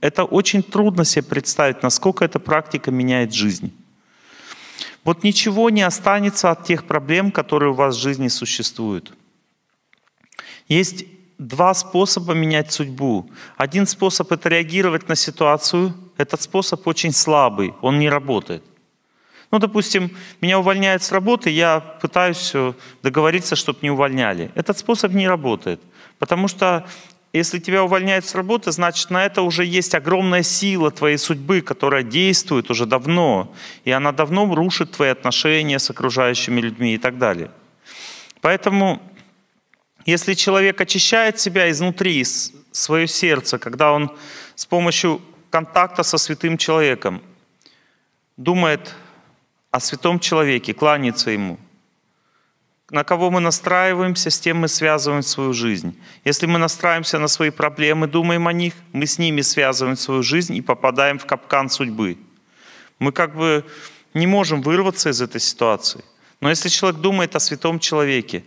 Это очень трудно себе представить, насколько эта практика меняет жизнь. Вот ничего не останется от тех проблем, которые у вас в жизни существуют. Есть два способа менять судьбу. Один способ — это реагировать на ситуацию. Этот способ очень слабый, он не работает. Ну, допустим, меня увольняют с работы, я пытаюсь э, договориться, чтобы не увольняли. Этот способ не работает, потому что если тебя увольняют с работы, значит, на это уже есть огромная сила твоей судьбы, которая действует уже давно, и она давно рушит твои отношения с окружающими людьми и так далее. Поэтому, если человек очищает себя изнутри, свое сердце, когда он с помощью контакта со святым человеком думает о святом человеке, кланяется ему – на кого мы настраиваемся, с тем мы связываем свою жизнь. Если мы настраиваемся на свои проблемы, думаем о них, мы с ними связываем свою жизнь и попадаем в капкан судьбы. Мы как бы не можем вырваться из этой ситуации. Но если человек думает о святом человеке,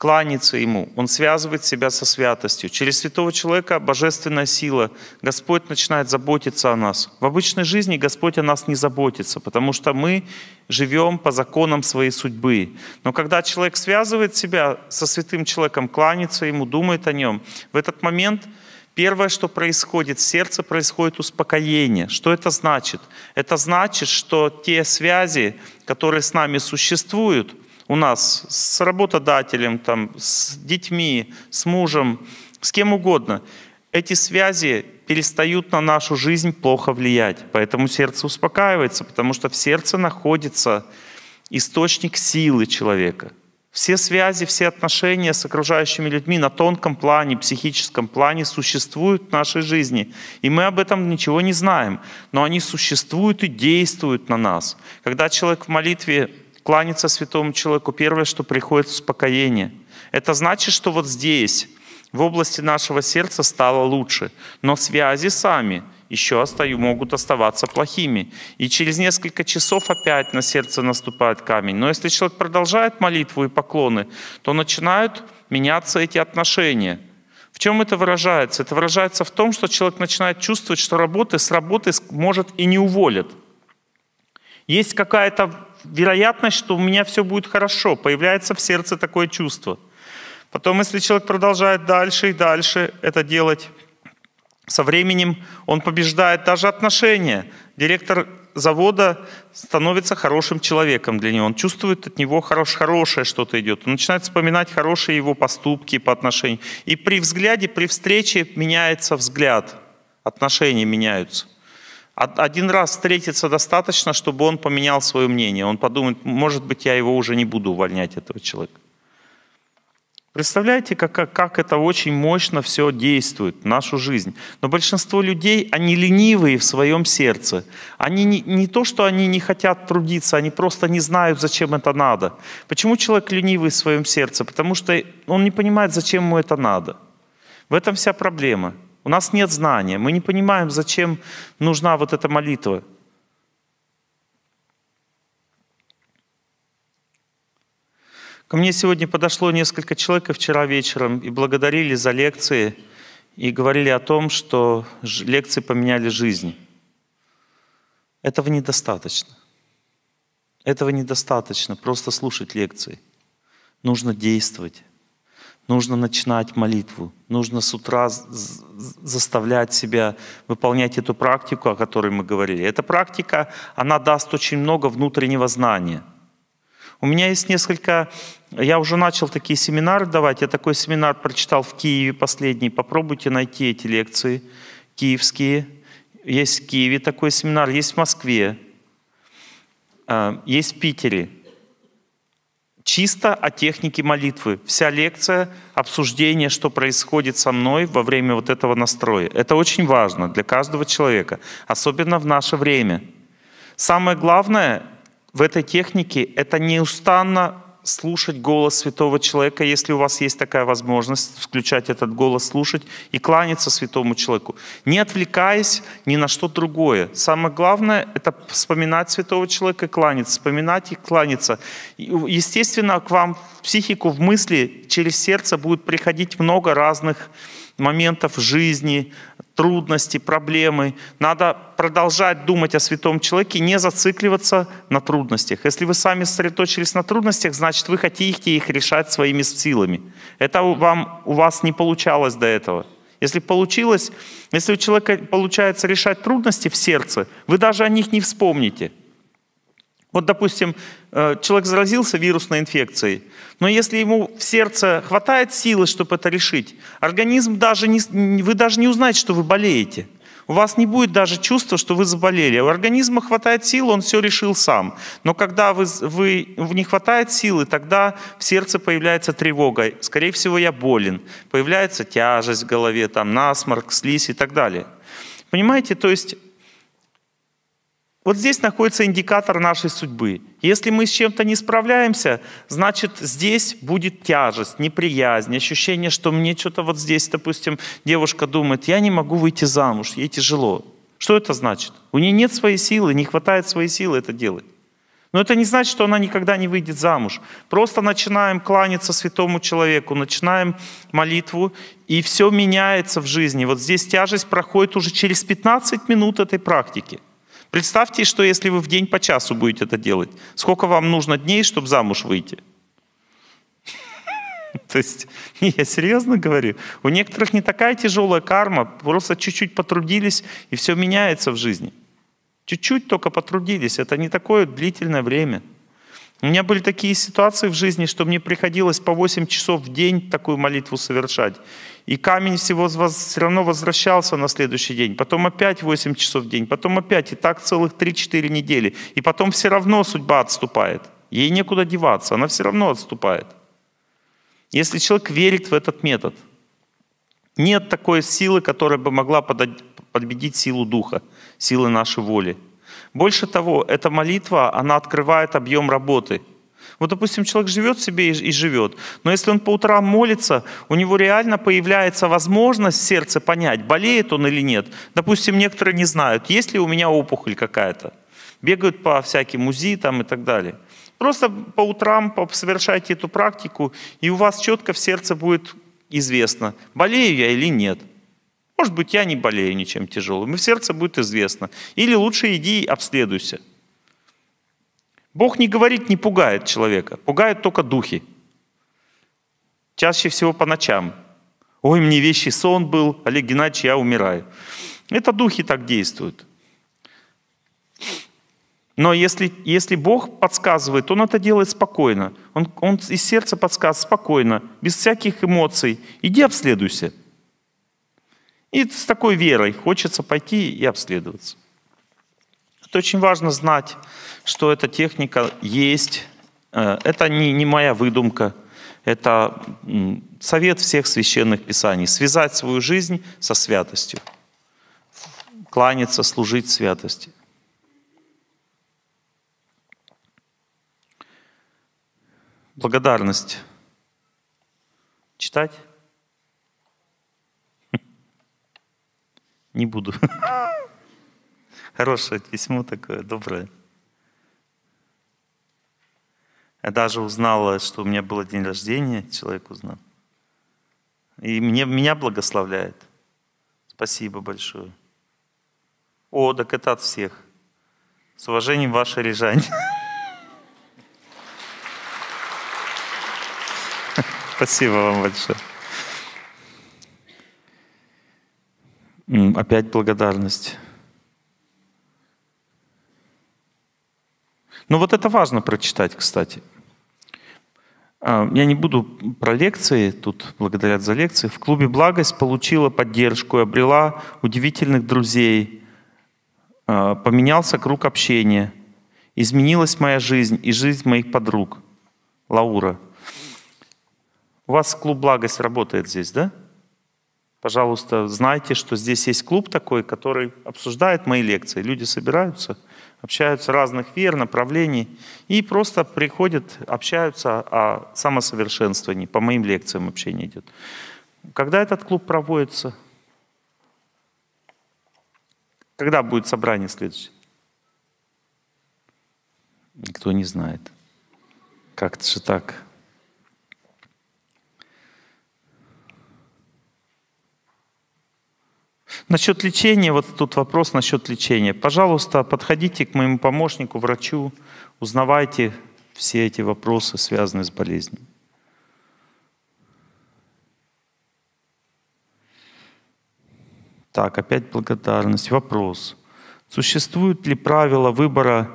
кланяется Ему. Он связывает себя со святостью. Через святого человека божественная сила. Господь начинает заботиться о нас. В обычной жизни Господь о нас не заботится, потому что мы живем по законам своей судьбы. Но когда человек связывает себя со святым человеком, кланяется ему, думает о нем, в этот момент первое, что происходит в сердце, происходит успокоение. Что это значит? Это значит, что те связи, которые с нами существуют, у нас с работодателем, там, с детьми, с мужем, с кем угодно, эти связи перестают на нашу жизнь плохо влиять. Поэтому сердце успокаивается, потому что в сердце находится источник силы человека. Все связи, все отношения с окружающими людьми на тонком плане, психическом плане существуют в нашей жизни. И мы об этом ничего не знаем, но они существуют и действуют на нас. Когда человек в молитве кланяться святому человеку, первое, что приходит успокоение. Это значит, что вот здесь, в области нашего сердца стало лучше, но связи сами еще остаю, могут оставаться плохими. И через несколько часов опять на сердце наступает камень. Но если человек продолжает молитву и поклоны, то начинают меняться эти отношения. В чем это выражается? Это выражается в том, что человек начинает чувствовать, что работы с работы может и не уволят – есть какая-то вероятность, что у меня все будет хорошо. Появляется в сердце такое чувство. Потом, если человек продолжает дальше и дальше это делать, со временем он побеждает даже отношения. Директор завода становится хорошим человеком для него. Он чувствует от него хорош, хорошее что-то идет. Он начинает вспоминать хорошие его поступки по отношению. И при взгляде, при встрече меняется взгляд. Отношения меняются. Один раз встретиться достаточно, чтобы он поменял свое мнение. Он подумает, может быть, я его уже не буду увольнять, этого человека. Представляете, как, как это очень мощно все действует в нашу жизнь. Но большинство людей, они ленивые в своем сердце. Они не, не то, что они не хотят трудиться, они просто не знают, зачем это надо. Почему человек ленивый в своем сердце? Потому что он не понимает, зачем ему это надо. В этом вся проблема. У нас нет знания. Мы не понимаем, зачем нужна вот эта молитва. Ко мне сегодня подошло несколько человек и вчера вечером и благодарили за лекции и говорили о том, что лекции поменяли жизнь. Этого недостаточно. Этого недостаточно просто слушать лекции. Нужно действовать нужно начинать молитву, нужно с утра заставлять себя выполнять эту практику, о которой мы говорили. Эта практика, она даст очень много внутреннего знания. У меня есть несколько, я уже начал такие семинары давать, я такой семинар прочитал в Киеве последний, попробуйте найти эти лекции киевские. Есть в Киеве такой семинар, есть в Москве, а, есть в Питере – чисто о технике молитвы. Вся лекция, обсуждение, что происходит со мной во время вот этого настроя. Это очень важно для каждого человека, особенно в наше время. Самое главное в этой технике — это неустанно слушать голос святого человека, если у вас есть такая возможность, включать этот голос, слушать и кланяться святому человеку, не отвлекаясь ни на что другое. Самое главное — это вспоминать святого человека и кланяться, вспоминать и кланяться. Естественно, к вам в психику, в мысли, через сердце будет приходить много разных моментов жизни, трудности, проблемы. Надо продолжать думать о святом человеке, не зацикливаться на трудностях. Если вы сами сосредоточились на трудностях, значит, вы хотите их решать своими силами. Это вам, у вас не получалось до этого. Если получилось, если у человека получается решать трудности в сердце, вы даже о них не вспомните – вот, допустим, э, человек заразился вирусной инфекцией, но если ему в сердце хватает силы, чтобы это решить, организм даже не, вы даже не узнаете, что вы болеете. У вас не будет даже чувства, что вы заболели. У организма хватает сил, он все решил сам. Но когда вы, вы, не хватает силы, тогда в сердце появляется тревога. Скорее всего, я болен. Появляется тяжесть в голове, там, насморк, слизь и так далее. Понимаете, то есть вот здесь находится индикатор нашей судьбы. Если мы с чем-то не справляемся, значит, здесь будет тяжесть, неприязнь, ощущение, что мне что-то вот здесь, допустим, девушка думает, я не могу выйти замуж, ей тяжело. Что это значит? У нее нет своей силы, не хватает своей силы это делать. Но это не значит, что она никогда не выйдет замуж. Просто начинаем кланяться святому человеку, начинаем молитву, и все меняется в жизни. Вот здесь тяжесть проходит уже через 15 минут этой практики – Представьте, что если вы в день по часу будете это делать, сколько вам нужно дней, чтобы замуж выйти? То есть, я серьезно говорю, у некоторых не такая тяжелая карма, просто чуть-чуть потрудились, и все меняется в жизни. Чуть-чуть только потрудились, это не такое длительное время. У меня были такие ситуации в жизни, что мне приходилось по 8 часов в день такую молитву совершать. И камень всего все равно возвращался на следующий день. Потом опять 8 часов в день, потом опять. И так целых 3-4 недели. И потом все равно судьба отступает. Ей некуда деваться, она все равно отступает. Если человек верит в этот метод, нет такой силы, которая бы могла подобедить силу Духа, силы нашей воли – больше того, эта молитва, она открывает объем работы. Вот, допустим, человек живет себе и, живет, но если он по утрам молится, у него реально появляется возможность в сердце понять, болеет он или нет. Допустим, некоторые не знают, есть ли у меня опухоль какая-то. Бегают по всяким УЗИ там и так далее. Просто по утрам совершайте эту практику, и у вас четко в сердце будет известно, болею я или нет. Может быть, я не болею ничем тяжелым, и в сердце будет известно. Или лучше иди и обследуйся. Бог не говорит, не пугает человека, пугает только духи. Чаще всего по ночам. Ой, мне вещий сон был, Олег Геннадьевич, я умираю. Это духи так действуют. Но если, если Бог подсказывает, Он это делает спокойно. Он, он из сердца подсказывает спокойно, без всяких эмоций. Иди обследуйся. И с такой верой хочется пойти и обследоваться. Это очень важно знать, что эта техника есть. Э, это не, не моя выдумка. Это совет всех священных писаний. Связать свою жизнь со святостью. Кланяться, служить святости. Благодарность. Читать? Не буду. Хорошее письмо такое, доброе. Я даже узнала, что у меня было день рождения, человек узнал. И мне, меня благословляет. Спасибо большое. О, так это от всех. С уважением, ваше рижане. Спасибо вам большое. Опять благодарность. Ну вот это важно прочитать, кстати. А, я не буду про лекции, тут благодарят за лекции. В клубе «Благость» получила поддержку и обрела удивительных друзей. А, поменялся круг общения. Изменилась моя жизнь и жизнь моих подруг. Лаура. У вас клуб «Благость» работает здесь, да? Пожалуйста, знайте, что здесь есть клуб такой, который обсуждает мои лекции. Люди собираются, общаются разных вер, направлений и просто приходят, общаются о а самосовершенствовании. По моим лекциям общение идет. Когда этот клуб проводится? Когда будет собрание следующее? Никто не знает. Как-то же так. Насчет лечения, вот тут вопрос насчет лечения. Пожалуйста, подходите к моему помощнику, врачу, узнавайте все эти вопросы, связанные с болезнью. Так, опять благодарность. Вопрос. Существуют ли правила выбора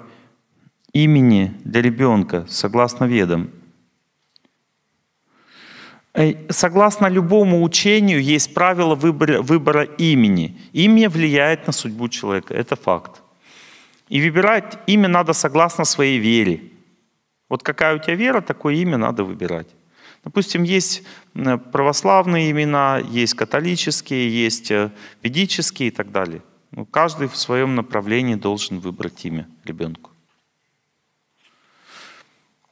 имени для ребенка, согласно ведам? Э, согласно любому учению, есть правило выбора, выбора имени. Имя влияет на судьбу человека, это факт. И выбирать имя надо согласно своей вере. Вот какая у тебя вера, такое имя надо выбирать. Допустим, есть православные имена, есть католические, есть э, ведические и так далее. Ну, каждый в своем направлении должен выбрать имя ребенку.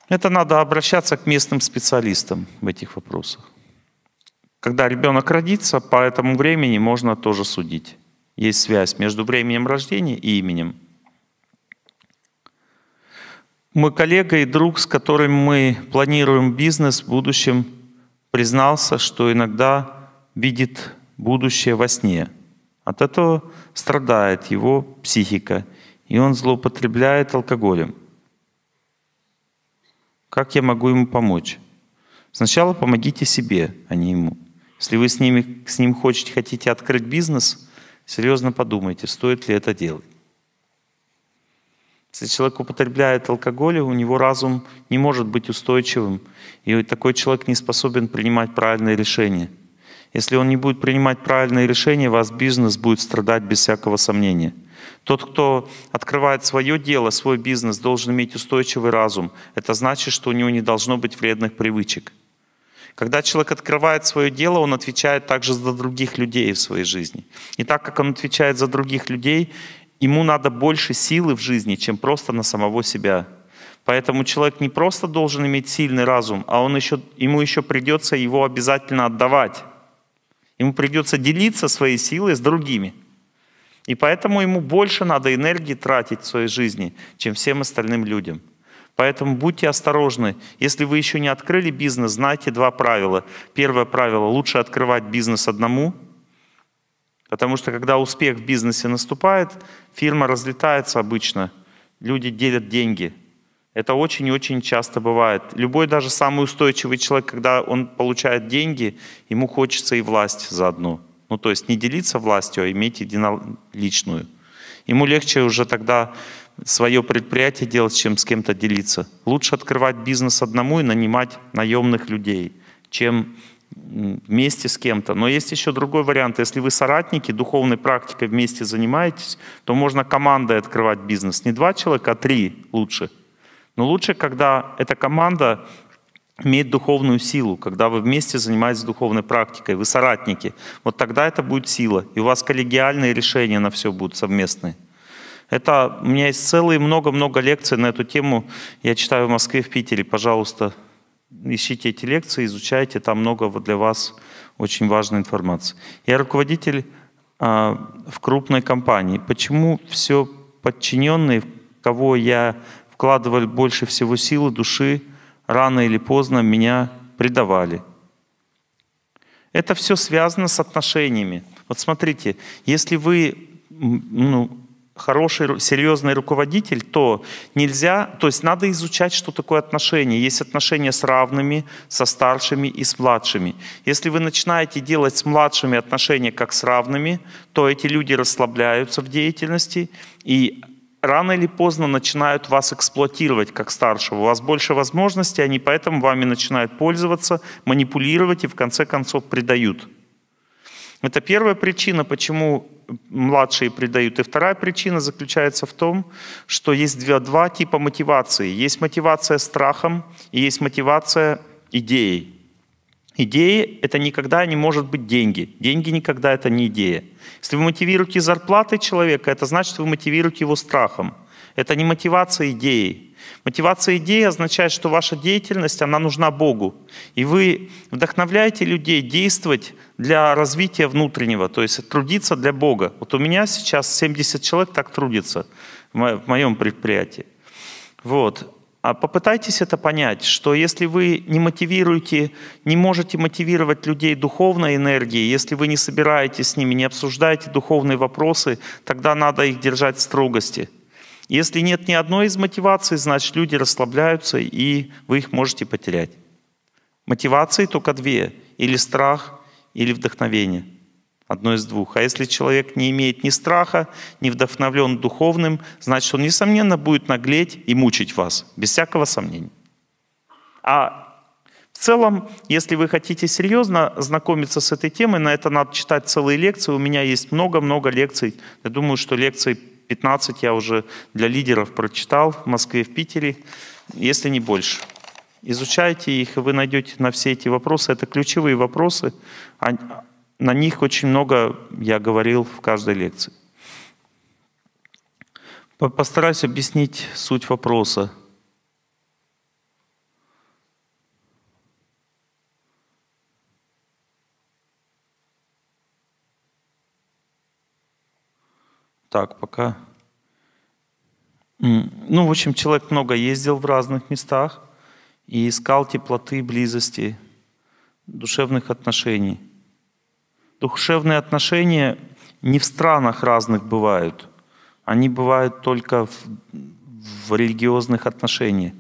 Это надо обращаться к местным специалистам в этих вопросах. Когда ребенок родится, по этому времени можно тоже судить. Есть связь между временем рождения и именем. Мой коллега и друг, с которым мы планируем бизнес в будущем, признался, что иногда видит будущее во сне. От этого страдает его психика, и он злоупотребляет алкоголем – как я могу ему помочь? Сначала помогите себе, а не ему. Если вы с, ними, с ним хотите, хотите открыть бизнес, серьезно подумайте, стоит ли это делать. Если человек употребляет алкоголь, у него разум не может быть устойчивым, и такой человек не способен принимать правильные решения – если он не будет принимать правильные решения, ваш бизнес будет страдать без всякого сомнения. Тот, кто открывает свое дело, свой бизнес, должен иметь устойчивый разум. Это значит, что у него не должно быть вредных привычек. Когда человек открывает свое дело, он отвечает также за других людей в своей жизни. И так как он отвечает за других людей, ему надо больше силы в жизни, чем просто на самого себя. Поэтому человек не просто должен иметь сильный разум, а он еще, ему еще придется его обязательно отдавать. Ему придется делиться своей силой с другими. И поэтому ему больше надо энергии тратить в своей жизни, чем всем остальным людям. Поэтому будьте осторожны. Если вы еще не открыли бизнес, знайте два правила. Первое правило – лучше открывать бизнес одному, потому что когда успех в бизнесе наступает, фирма разлетается обычно, люди делят деньги – это очень и очень часто бывает. Любой даже самый устойчивый человек, когда он получает деньги, ему хочется и власть заодно. Ну, то есть не делиться властью, а иметь единоличную. Ему легче уже тогда свое предприятие делать, чем с кем-то делиться. Лучше открывать бизнес одному и нанимать наемных людей, чем вместе с кем-то. Но есть еще другой вариант. Если вы соратники, духовной практикой вместе занимаетесь, то можно командой открывать бизнес. Не два человека, а три лучше – но лучше, когда эта команда имеет духовную силу, когда вы вместе занимаетесь духовной практикой, вы соратники. Вот тогда это будет сила, и у вас коллегиальные решения на все будут совместные. Это, у меня есть целые много-много лекций на эту тему. Я читаю в Москве, в Питере. Пожалуйста, ищите эти лекции, изучайте. Там много для вас очень важной информации. Я руководитель а, в крупной компании. Почему все подчиненные, кого я вкладывали больше всего силы, души, рано или поздно меня предавали. Это все связано с отношениями. Вот смотрите, если вы ну, хороший, серьезный руководитель, то нельзя, то есть надо изучать, что такое отношения. Есть отношения с равными, со старшими и с младшими. Если вы начинаете делать с младшими отношения как с равными, то эти люди расслабляются в деятельности, и рано или поздно начинают вас эксплуатировать как старшего. У вас больше возможностей, они поэтому вами начинают пользоваться, манипулировать и в конце концов предают. Это первая причина, почему младшие предают. И вторая причина заключается в том, что есть два, два типа мотивации. Есть мотивация страхом и есть мотивация идеей. Идеи – это никогда не может быть деньги. Деньги никогда это не идея. Если вы мотивируете зарплатой человека, это значит, вы мотивируете его страхом. Это не мотивация идеи. Мотивация идеи означает, что ваша деятельность, она нужна Богу. И вы вдохновляете людей действовать для развития внутреннего, то есть трудиться для Бога. Вот у меня сейчас 70 человек так трудится в моем предприятии. Вот. А попытайтесь это понять, что если вы не мотивируете, не можете мотивировать людей духовной энергией, если вы не собираетесь с ними, не обсуждаете духовные вопросы, тогда надо их держать в строгости. Если нет ни одной из мотиваций, значит люди расслабляются, и вы их можете потерять. Мотивации только две – или страх, или вдохновение – Одно из двух. А если человек не имеет ни страха, не вдохновлен духовным, значит, он, несомненно, будет наглеть и мучить вас, без всякого сомнения. А в целом, если вы хотите серьезно знакомиться с этой темой, на это надо читать целые лекции. У меня есть много-много лекций. Я думаю, что лекций 15 я уже для лидеров прочитал в Москве, в Питере, если не больше. Изучайте их, и вы найдете на все эти вопросы. Это ключевые вопросы на них очень много я говорил в каждой лекции. Постараюсь объяснить суть вопроса. Так, пока. Ну, в общем, человек много ездил в разных местах и искал теплоты, близости, душевных отношений – Душевные отношения не в странах разных бывают. Они бывают только в, в религиозных отношениях.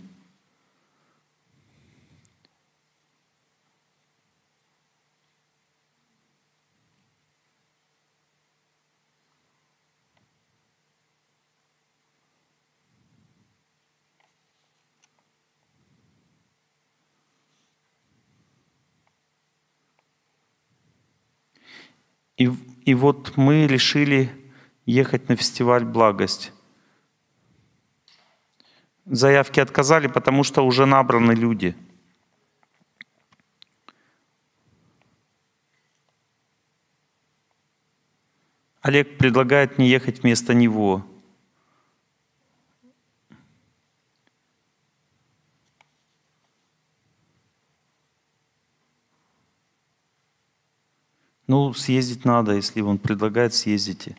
И, и вот мы решили ехать на фестиваль «Благость». Заявки отказали, потому что уже набраны люди. Олег предлагает мне ехать вместо него – Ну, съездить надо, если он предлагает, съездите.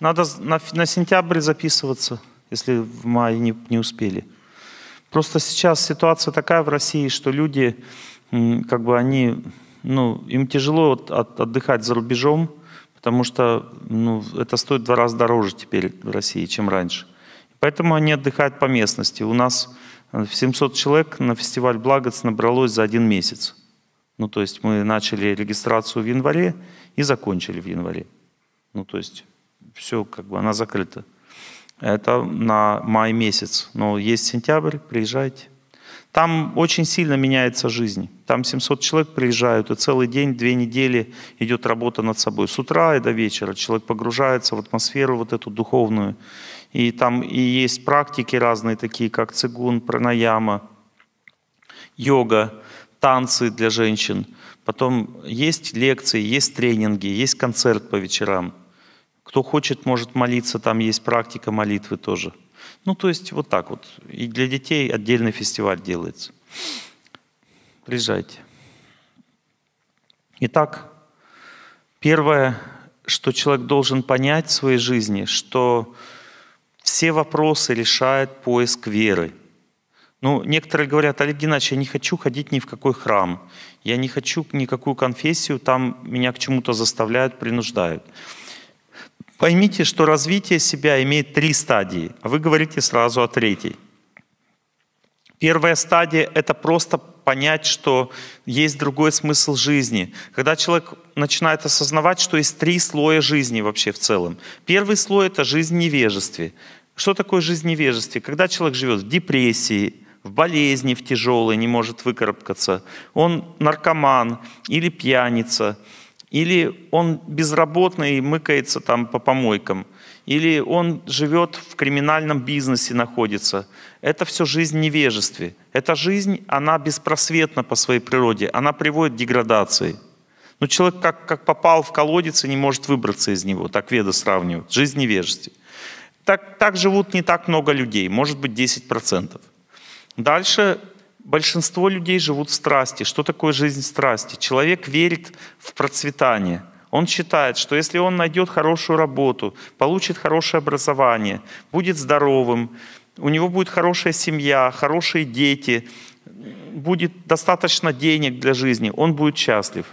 Надо на, на сентябрь записываться, если в мае не, не успели. Просто сейчас ситуация такая в России, что люди, как бы они, ну, им тяжело от, от, отдыхать за рубежом, потому что ну, это стоит в два раза дороже теперь в России, чем раньше. Поэтому они отдыхают по местности. У нас 700 э, человек на фестиваль «Благоц» набралось за один месяц. Ну, то есть мы начали регистрацию в январе и закончили в январе. Ну, то есть все, как бы, она закрыта. Это на май месяц. Но есть сентябрь, приезжайте. Там очень сильно меняется жизнь. Там 700 человек приезжают, и целый день, две недели идет работа над собой. С утра и до вечера человек погружается в атмосферу вот эту духовную. И там и есть практики разные, такие как цигун, пранаяма, йога танцы для женщин, потом есть лекции, есть тренинги, есть концерт по вечерам. Кто хочет, может молиться, там есть практика молитвы тоже. Ну, то есть вот так вот. И для детей отдельный фестиваль делается. Приезжайте. Итак, первое, что человек должен понять в своей жизни, что все вопросы решает поиск веры – ну, некоторые говорят, Олег Геннадьевич, я не хочу ходить ни в какой храм, я не хочу никакую конфессию, там меня к чему-то заставляют, принуждают. Поймите, что развитие себя имеет три стадии, а вы говорите сразу о третьей. Первая стадия — это просто понять, что есть другой смысл жизни. Когда человек начинает осознавать, что есть три слоя жизни вообще в целом. Первый слой — это жизнь невежестве. Что такое жизнь невежестве? Когда человек живет в депрессии, в болезни, в тяжелой, не может выкарабкаться, он наркоман или пьяница, или он безработный и мыкается там по помойкам, или он живет в криминальном бизнесе, находится. Это все жизнь невежестве. Эта жизнь, она беспросветна по своей природе, она приводит к деградации. Но ну, человек как, как попал в колодец и не может выбраться из него, так веда сравнивают, жизнь невежестве. Так, так живут не так много людей, может быть 10%. Дальше большинство людей живут в страсти. Что такое жизнь в страсти? Человек верит в процветание. Он считает, что если он найдет хорошую работу, получит хорошее образование, будет здоровым, у него будет хорошая семья, хорошие дети, будет достаточно денег для жизни, он будет счастлив.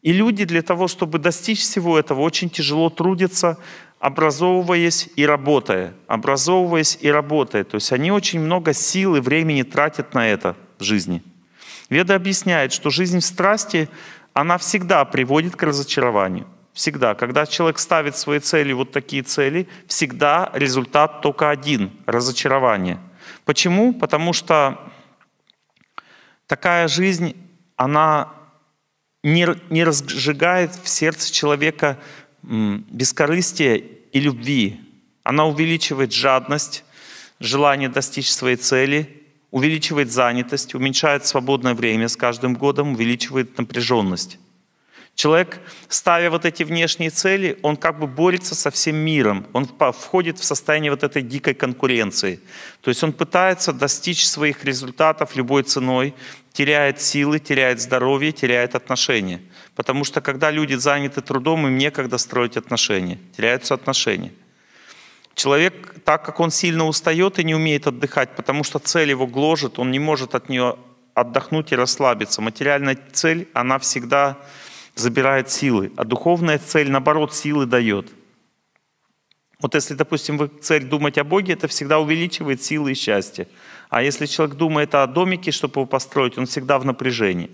И люди для того, чтобы достичь всего этого, очень тяжело трудятся, образовываясь и работая, образовываясь и работая. То есть они очень много сил и времени тратят на это в жизни. Веда объясняет, что жизнь в страсти, она всегда приводит к разочарованию. Всегда. Когда человек ставит свои цели, вот такие цели, всегда результат только один – разочарование. Почему? Потому что такая жизнь, она не, не разжигает в сердце человека бескорыстие и любви. Она увеличивает жадность, желание достичь своей цели, увеличивает занятость, уменьшает свободное время с каждым годом, увеличивает напряженность. Человек, ставя вот эти внешние цели, он как бы борется со всем миром, он входит в состояние вот этой дикой конкуренции. То есть он пытается достичь своих результатов любой ценой, теряет силы, теряет здоровье, теряет отношения. Потому что когда люди заняты трудом, им некогда строить отношения, теряются отношения. Человек, так как он сильно устает и не умеет отдыхать, потому что цель его гложет, он не может от нее отдохнуть и расслабиться. Материальная цель, она всегда забирает силы, а духовная цель, наоборот, силы дает. Вот если, допустим, вы цель думать о Боге, это всегда увеличивает силы и счастье. А если человек думает о домике, чтобы его построить, он всегда в напряжении.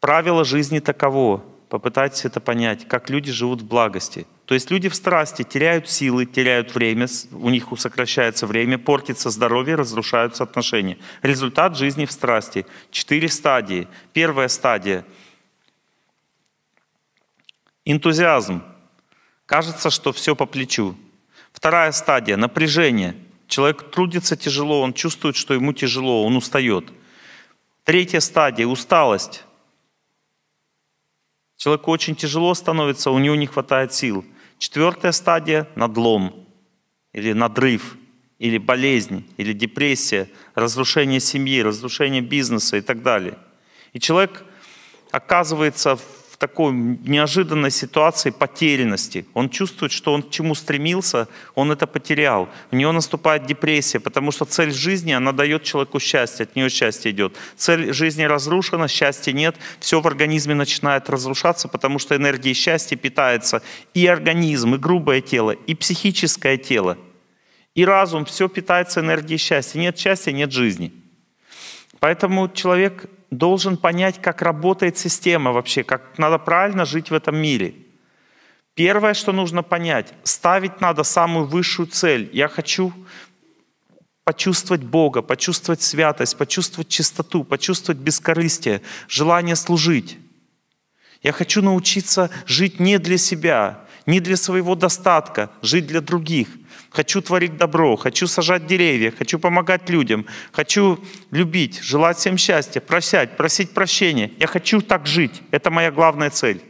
Правило жизни таково. Попытайтесь это понять, как люди живут в благости. То есть люди в страсти теряют силы, теряют время, у них сокращается время, портится здоровье, разрушаются отношения. Результат жизни в страсти. Четыре стадии. Первая стадия — Энтузиазм. Кажется, что все по плечу. Вторая стадия – напряжение. Человек трудится тяжело, он чувствует, что ему тяжело, он устает. Третья стадия – усталость. Человеку очень тяжело становится, у него не хватает сил. Четвертая стадия – надлом или надрыв, или болезнь, или депрессия, разрушение семьи, разрушение бизнеса и так далее. И человек оказывается в такой неожиданной ситуации потерянности. Он чувствует, что он к чему стремился, он это потерял. У него наступает депрессия, потому что цель жизни, она дает человеку счастье, от нее счастье идет. Цель жизни разрушена, счастья нет, все в организме начинает разрушаться, потому что энергией счастья питается и организм, и грубое тело, и психическое тело, и разум, все питается энергией счастья. Нет счастья, нет жизни. Поэтому человек должен понять, как работает система вообще, как надо правильно жить в этом мире. Первое, что нужно понять, ставить надо самую высшую цель. Я хочу почувствовать Бога, почувствовать святость, почувствовать чистоту, почувствовать бескорыстие, желание служить. Я хочу научиться жить не для себя, не для своего достатка, жить для других. Хочу творить добро, хочу сажать деревья, хочу помогать людям, хочу любить, желать всем счастья, прощать, просить прощения. Я хочу так жить. Это моя главная цель.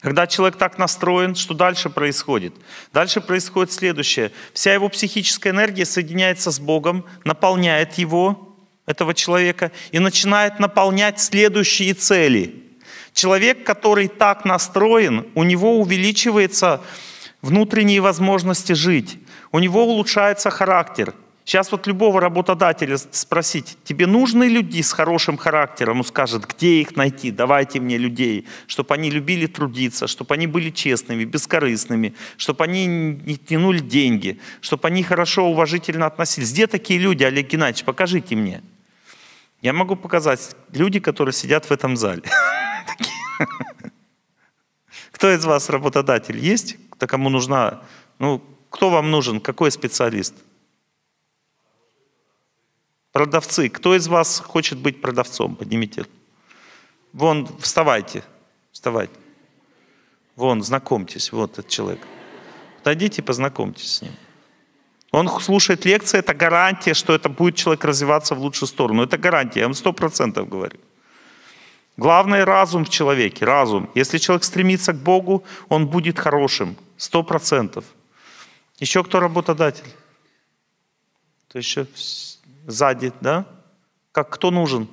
Когда человек так настроен, что дальше происходит? Дальше происходит следующее. Вся его психическая энергия соединяется с Богом, наполняет его, этого человека, и начинает наполнять следующие цели. Человек, который так настроен, у него увеличивается внутренние возможности жить, у него улучшается характер. Сейчас вот любого работодателя спросить, тебе нужны люди с хорошим характером? Он скажет, где их найти, давайте мне людей, чтобы они любили трудиться, чтобы они были честными, бескорыстными, чтобы они не тянули деньги, чтобы они хорошо, уважительно относились. Где такие люди, Олег Геннадьевич, покажите мне. Я могу показать люди, которые сидят в этом зале. Кто из вас работодатель есть? Да кому нужна? Ну, кто вам нужен? Какой специалист? Продавцы. Кто из вас хочет быть продавцом? Поднимите. Вон, вставайте. Вставайте. Вон, знакомьтесь. Вот этот человек. Подойдите и познакомьтесь с ним. Он слушает лекции, это гарантия, что это будет человек развиваться в лучшую сторону. Это гарантия, я вам сто процентов говорю. Главное – разум в человеке, разум. Если человек стремится к Богу, он будет хорошим, сто процентов. Еще кто работодатель? То еще сзади, да? Как кто нужен?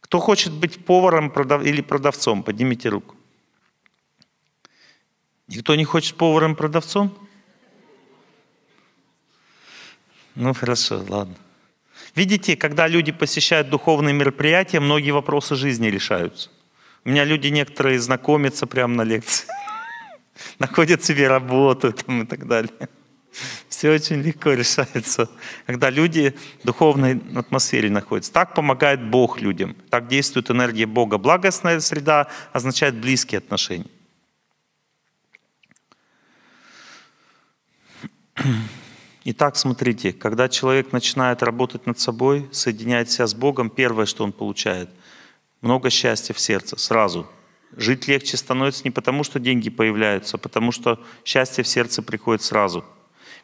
Кто хочет быть поваром продав... или продавцом? Поднимите руку. Никто не хочет поваром-продавцом? Ну хорошо, ладно. Видите, когда люди посещают духовные мероприятия, многие вопросы жизни решаются. У меня люди некоторые знакомятся прямо на лекции, находят себе работу там, и так далее. Все очень легко решается, когда люди в духовной атмосфере находятся. Так помогает Бог людям, так действует энергия Бога. Благостная среда означает близкие отношения. Итак, смотрите, когда человек начинает работать над собой, соединяет себя с Богом, первое, что он получает – много счастья в сердце, сразу. Жить легче становится не потому, что деньги появляются, а потому что счастье в сердце приходит сразу.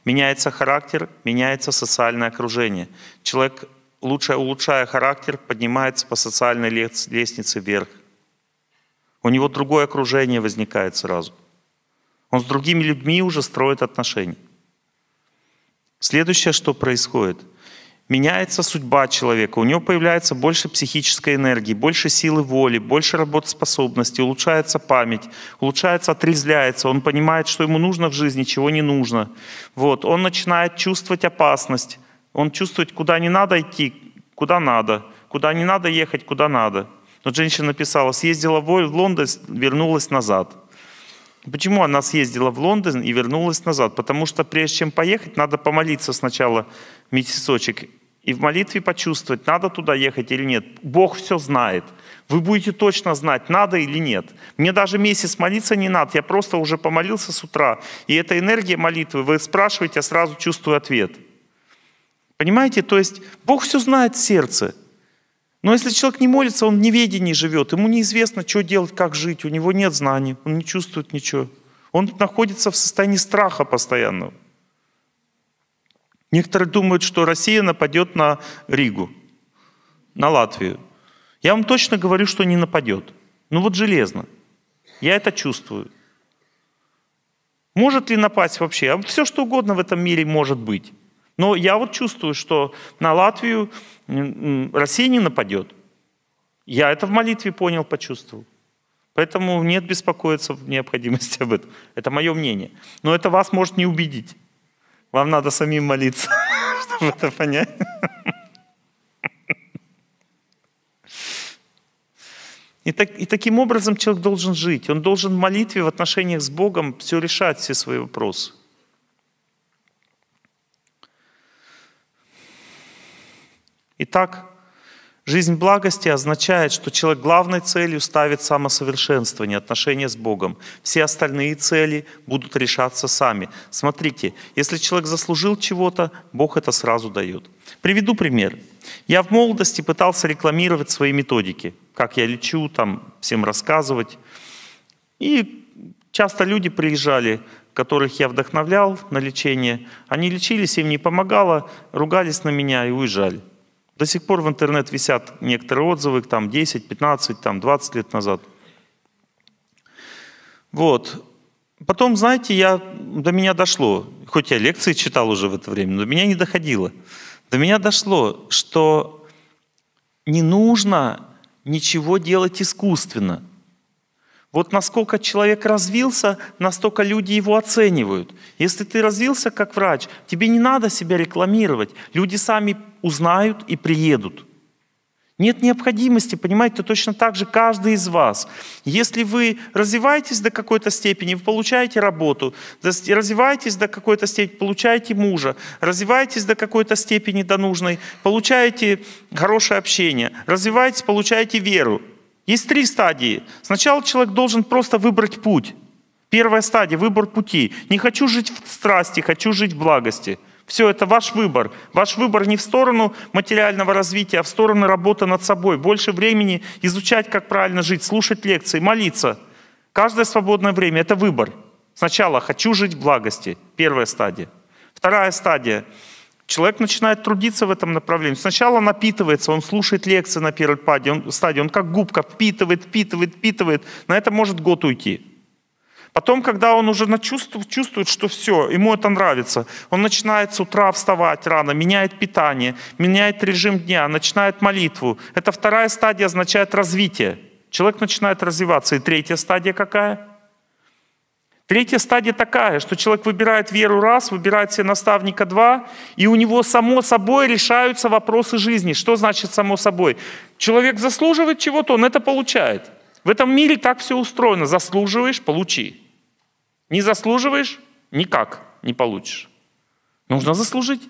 Меняется характер, меняется социальное окружение. Человек, лучше улучшая характер, поднимается по социальной лестнице вверх. У него другое окружение возникает сразу. Он с другими людьми уже строит отношения. Следующее, что происходит. Меняется судьба человека, у него появляется больше психической энергии, больше силы воли, больше работоспособности, улучшается память, улучшается, отрезляется, он понимает, что ему нужно в жизни, чего не нужно. Вот. Он начинает чувствовать опасность, он чувствует, куда не надо идти, куда надо, куда не надо ехать, куда надо. Но женщина написала, съездила в Лондон, вернулась назад. Почему она съездила в Лондон и вернулась назад? Потому что прежде чем поехать, надо помолиться сначала месяцочек и в молитве почувствовать, надо туда ехать или нет. Бог все знает. Вы будете точно знать, надо или нет. Мне даже месяц молиться не надо, я просто уже помолился с утра. И эта энергия молитвы, вы спрашиваете, я сразу чувствую ответ. Понимаете, то есть Бог все знает в сердце. Но если человек не молится, он в неведении живет, ему неизвестно, что делать, как жить, у него нет знаний, он не чувствует ничего. Он находится в состоянии страха постоянного. Некоторые думают, что Россия нападет на Ригу, на Латвию. Я вам точно говорю, что не нападет. Ну вот железно. Я это чувствую. Может ли напасть вообще? А все, что угодно в этом мире может быть. Но я вот чувствую, что на Латвию Россия не нападет. Я это в молитве понял, почувствовал. Поэтому нет беспокоиться в необходимости об этом. Это мое мнение. Но это вас может не убедить. Вам надо самим молиться, чтобы это понять. И, и таким образом человек должен жить. Он должен в молитве, в отношениях с Богом все решать, все свои вопросы. Итак, жизнь благости означает, что человек главной целью ставит самосовершенствование, отношения с Богом. Все остальные цели будут решаться сами. Смотрите, если человек заслужил чего-то, Бог это сразу дает. Приведу пример. Я в молодости пытался рекламировать свои методики, как я лечу, там всем рассказывать. И часто люди приезжали, которых я вдохновлял на лечение. Они лечились, им не помогало, ругались на меня и уезжали. До сих пор в интернет висят некоторые отзывы, там 10, 15, там 20 лет назад. Вот. Потом, знаете, я, до меня дошло, хоть я лекции читал уже в это время, но до меня не доходило. До меня дошло, что не нужно ничего делать искусственно. Вот насколько человек развился, настолько люди его оценивают. Если ты развился как врач, тебе не надо себя рекламировать. Люди сами узнают и приедут. Нет необходимости, понимаете, точно так же каждый из вас. Если вы развиваетесь до какой-то степени, вы получаете работу, развиваетесь до какой-то степени, получаете мужа, развиваетесь до какой-то степени до нужной, получаете хорошее общение, развиваетесь, получаете веру. Есть три стадии. Сначала человек должен просто выбрать путь. Первая стадия – выбор пути. Не хочу жить в страсти, хочу жить в благости – все это ваш выбор. Ваш выбор не в сторону материального развития, а в сторону работы над собой. Больше времени изучать, как правильно жить, слушать лекции, молиться. Каждое свободное время — это выбор. Сначала «хочу жить в благости» — первая стадия. Вторая стадия — человек начинает трудиться в этом направлении. Сначала напитывается, он слушает лекции на первой стадии, он, как губка впитывает, впитывает, впитывает. На это может год уйти. Потом, когда он уже чувствует, чувствует, что все, ему это нравится, он начинает с утра вставать рано, меняет питание, меняет режим дня, начинает молитву. Это вторая стадия означает развитие. Человек начинает развиваться. И третья стадия какая? Третья стадия такая, что человек выбирает веру раз, выбирает себе наставника два, и у него само собой решаются вопросы жизни. Что значит само собой? Человек заслуживает чего-то, он это получает – в этом мире так все устроено. Заслуживаешь – получи. Не заслуживаешь – никак не получишь. Нужно заслужить.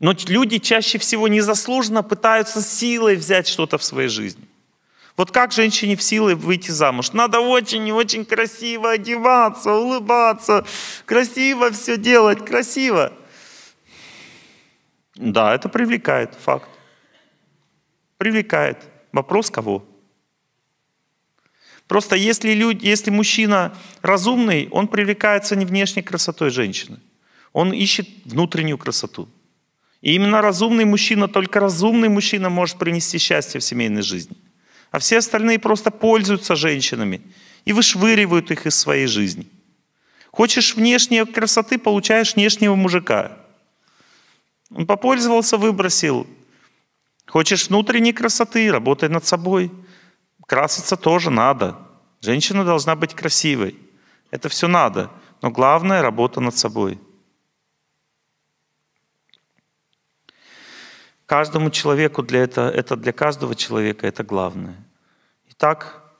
Но люди чаще всего незаслуженно пытаются силой взять что-то в своей жизни. Вот как женщине в силы выйти замуж? Надо очень и очень красиво одеваться, улыбаться, красиво все делать, красиво. Да, это привлекает, факт. Привлекает. Вопрос кого? Просто если, люди, если мужчина разумный, он привлекается не внешней красотой женщины. Он ищет внутреннюю красоту. И именно разумный мужчина, только разумный мужчина может принести счастье в семейной жизни. А все остальные просто пользуются женщинами и вышвыривают их из своей жизни. Хочешь внешней красоты, получаешь внешнего мужика. Он попользовался, выбросил. Хочешь внутренней красоты, работай над собой. Краситься тоже надо. Женщина должна быть красивой. Это все надо. Но главное – работа над собой. Каждому человеку для это, это для каждого человека это главное. Итак,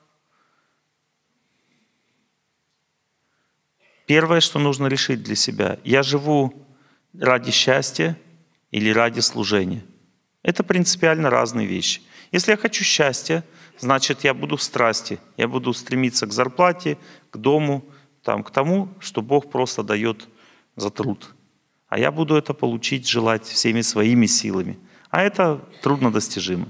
первое, что нужно решить для себя, я живу ради счастья или ради служения – это принципиально разные вещи. Если я хочу счастья, значит, я буду в страсти, я буду стремиться к зарплате, к дому, там, к тому, что Бог просто дает за труд. А я буду это получить, желать всеми своими силами. А это трудно достижимо.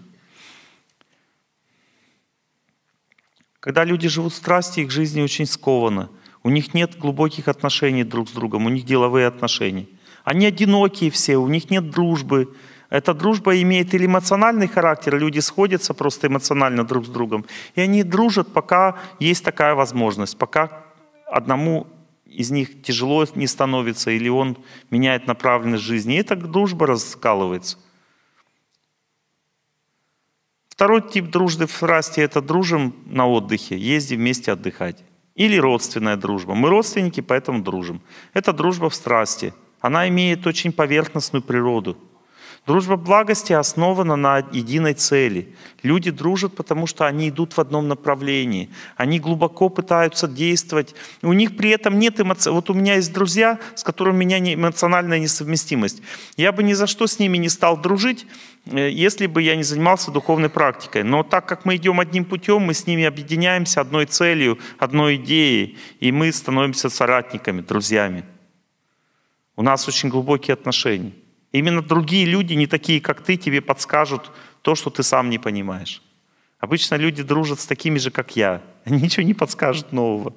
Когда люди живут в страсти, их жизнь очень скована. У них нет глубоких отношений друг с другом, у них деловые отношения. Они одинокие все, у них нет дружбы, эта дружба имеет или эмоциональный характер, люди сходятся просто эмоционально друг с другом, и они дружат, пока есть такая возможность, пока одному из них тяжело не становится, или он меняет направленность жизни. И эта дружба раскалывается. Второй тип дружбы в страсти – это дружим на отдыхе, ездим вместе отдыхать. Или родственная дружба. Мы родственники, поэтому дружим. Это дружба в страсти. Она имеет очень поверхностную природу – Дружба благости основана на единой цели. Люди дружат, потому что они идут в одном направлении. Они глубоко пытаются действовать. У них при этом нет эмоций. Вот у меня есть друзья, с которыми у меня не эмоциональная несовместимость. Я бы ни за что с ними не стал дружить, э, если бы я не занимался духовной практикой. Но так как мы идем одним путем, мы с ними объединяемся одной целью, одной идеей, и мы становимся соратниками, друзьями. У нас очень глубокие отношения. Именно другие люди, не такие, как ты, тебе подскажут то, что ты сам не понимаешь. Обычно люди дружат с такими же, как я. Они ничего не подскажут нового.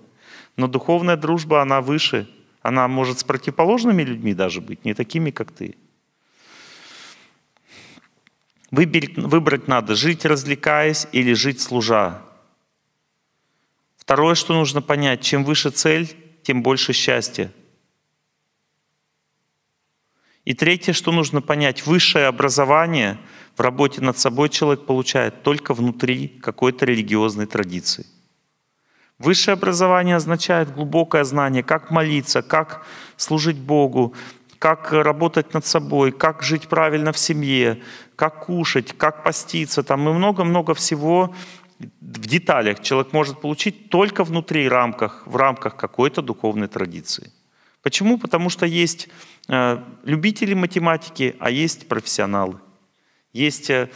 Но духовная дружба, она выше. Она может с противоположными людьми даже быть, не такими, как ты. Выберь, выбрать надо, жить развлекаясь или жить служа. Второе, что нужно понять, чем выше цель, тем больше счастья. И третье, что нужно понять, высшее образование в работе над собой человек получает только внутри какой-то религиозной традиции. Высшее образование означает глубокое знание, как молиться, как служить Богу, как работать над собой, как жить правильно в семье, как кушать, как поститься, там и много-много всего в деталях человек может получить только внутри рамках, в рамках какой-то духовной традиции. Почему? Потому что есть э, любители математики, а есть профессионалы. Есть э,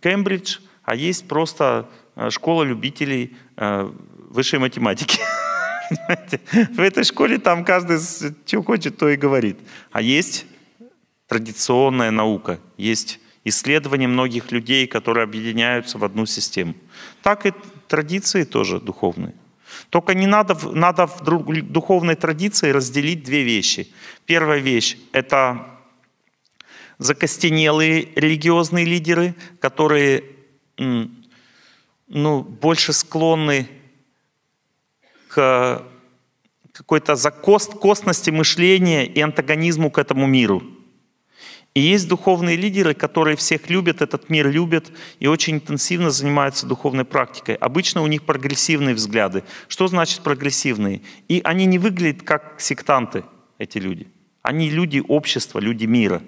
Кембридж, а есть просто э, школа любителей высшей математики. В этой школе там каждый что хочет, то и говорит. А есть традиционная наука, есть исследования многих людей, которые объединяются в одну систему. Так и традиции тоже духовные. Только не надо, надо в духовной традиции разделить две вещи. Первая вещь — это закостенелые религиозные лидеры, которые ну, больше склонны к какой-то закост, костности мышления и антагонизму к этому миру — и есть духовные лидеры, которые всех любят, этот мир любят и очень интенсивно занимаются духовной практикой. Обычно у них прогрессивные взгляды. Что значит прогрессивные? И они не выглядят как сектанты, эти люди. Они люди общества, люди мира.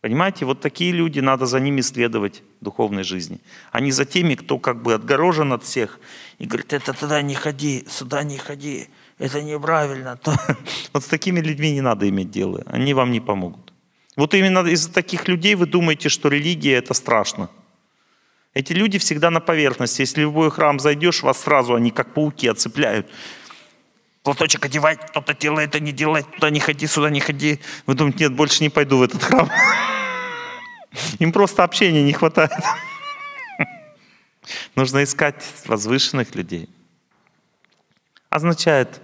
Понимаете, вот такие люди, надо за ними следовать духовной жизни. Они а за теми, кто как бы отгорожен от всех и говорит, это туда не ходи, сюда не ходи, это неправильно. Вот с такими людьми не надо иметь дело, они вам не помогут. Вот именно из-за таких людей вы думаете, что религия это страшно. Эти люди всегда на поверхности. Если в любой храм зайдешь, вас сразу они как пауки оцепляют. Платочек одевай, кто-то делает, это не делает, туда не ходи, сюда не ходи. Вы думаете, нет, больше не пойду в этот храм. Им просто общения не хватает. Нужно искать возвышенных людей. Означает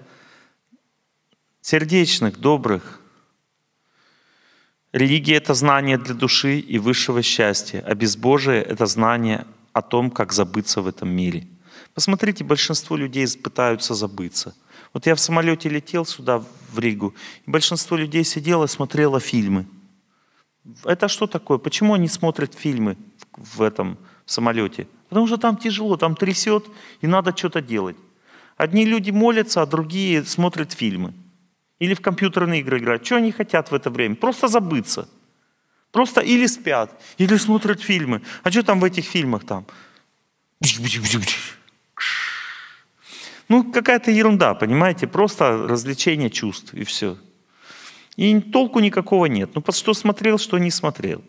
сердечных, добрых, Религия — это знание для души и высшего счастья, а безбожие — это знание о том, как забыться в этом мире. Посмотрите, большинство людей пытаются забыться. Вот я в самолете летел сюда, в Ригу, и большинство людей сидело и смотрело фильмы. Это что такое? Почему они смотрят фильмы в этом в самолете? Потому что там тяжело, там трясет, и надо что-то делать. Одни люди молятся, а другие смотрят фильмы или в компьютерные игры играть. Что они хотят в это время? Просто забыться. Просто или спят, или смотрят фильмы. А что там в этих фильмах там? Ну, какая-то ерунда, понимаете? Просто развлечение чувств и все. И толку никакого нет. Ну, что смотрел, что не смотрел.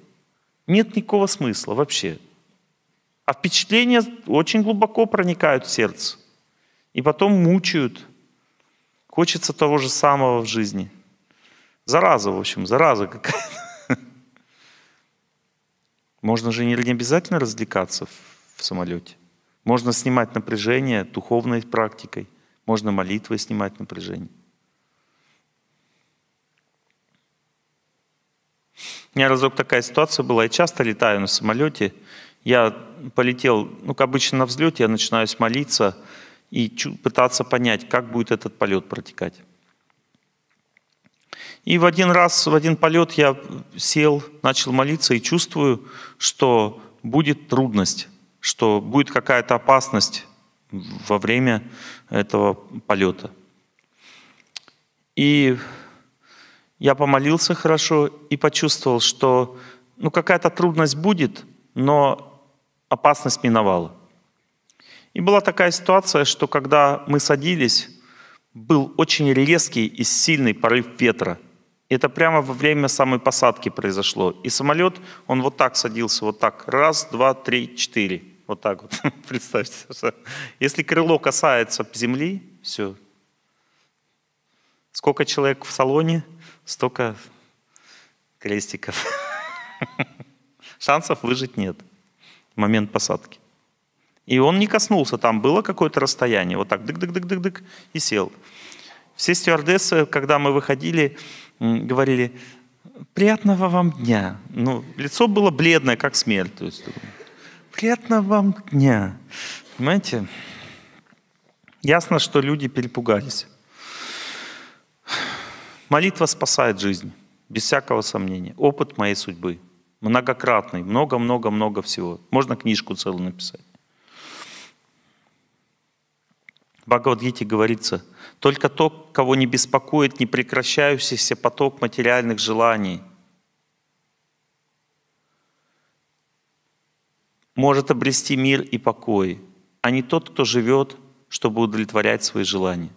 Нет никакого смысла вообще. А впечатления очень глубоко проникают в сердце. И потом мучают Хочется того же самого в жизни. Зараза, в общем, зараза какая-то. Можно же не обязательно развлекаться в самолете. Можно снимать напряжение духовной практикой. Можно молитвой снимать напряжение. У меня разок такая ситуация была. Я часто летаю на самолете. Я полетел, ну, как обычно на взлете я начинаю молиться, и пытаться понять, как будет этот полет протекать. И в один раз, в один полет я сел, начал молиться и чувствую, что будет трудность, что будет какая-то опасность во время этого полета. И я помолился хорошо и почувствовал, что ну, какая-то трудность будет, но опасность миновала. И была такая ситуация, что когда мы садились, был очень резкий и сильный порыв ветра. Это прямо во время самой посадки произошло. И самолет, он вот так садился, вот так. Раз, два, три, четыре. Вот так вот. Представьте. Если крыло касается земли, все. Сколько человек в салоне, столько крестиков. Шансов выжить нет в момент посадки. И он не коснулся, там было какое-то расстояние, вот так дык-дык-дык-дык-дык и сел. Все стюардессы, когда мы выходили, говорили, приятного вам дня. Ну, лицо было бледное, как смерть. То есть, приятного вам дня. Понимаете? Ясно, что люди перепугались. Молитва спасает жизнь, без всякого сомнения. Опыт моей судьбы. Многократный, много-много-много всего. Можно книжку целую написать. В Бхагавадгите говорится, только то, кого не беспокоит непрекращающийся поток материальных желаний, может обрести мир и покой, а не тот, кто живет, чтобы удовлетворять свои желания.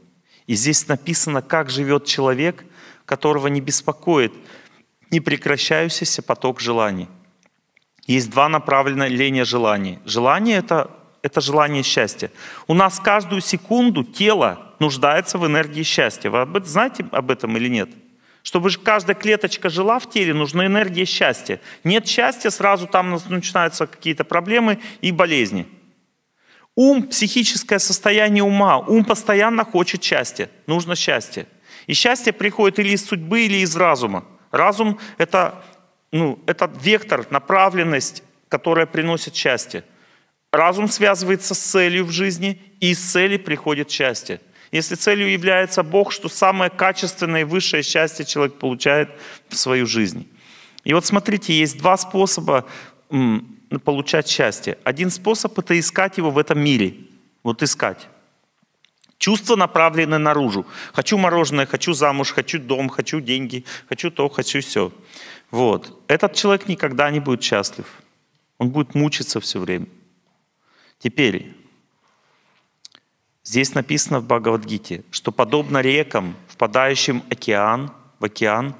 И здесь написано, как живет человек, которого не беспокоит непрекращающийся поток желаний. Есть два направления желаний. Желание — это – это желание счастья. У нас каждую секунду тело нуждается в энергии счастья. Вы об этом, знаете об этом или нет? Чтобы же каждая клеточка жила в теле, нужна энергия счастья. Нет счастья, сразу там начинаются какие-то проблемы и болезни. Ум, психическое состояние ума. Ум постоянно хочет счастья. Нужно счастье. И счастье приходит или из судьбы, или из разума. Разум — это, ну, это вектор, направленность, которая приносит счастье. Разум связывается с целью в жизни, и из цели приходит счастье. Если целью является Бог, что самое качественное и высшее счастье человек получает в свою жизнь. И вот смотрите, есть два способа получать счастье. Один способ – это искать его в этом мире. Вот искать. Чувства направлены наружу. Хочу мороженое, хочу замуж, хочу дом, хочу деньги, хочу то, хочу все. Вот. Этот человек никогда не будет счастлив. Он будет мучиться все время. Теперь, здесь написано в Бхагавадгите, что подобно рекам, впадающим океан, в океан,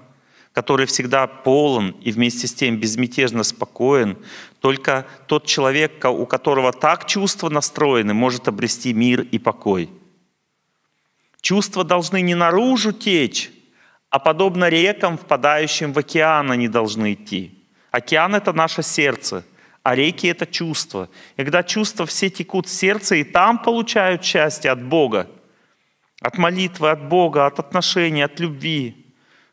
который всегда полон и вместе с тем безмятежно спокоен, только тот человек, у которого так чувства настроены, может обрести мир и покой. Чувства должны не наружу течь, а подобно рекам, впадающим в океан, они должны идти. Океан — это наше сердце — а реки – это чувства. И когда чувства все текут в сердце, и там получают счастье от Бога, от молитвы, от Бога, от отношений, от любви,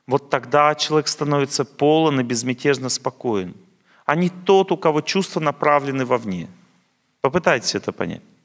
вот тогда человек становится полон и безмятежно спокоен, а не тот, у кого чувства направлены вовне. Попытайтесь это понять.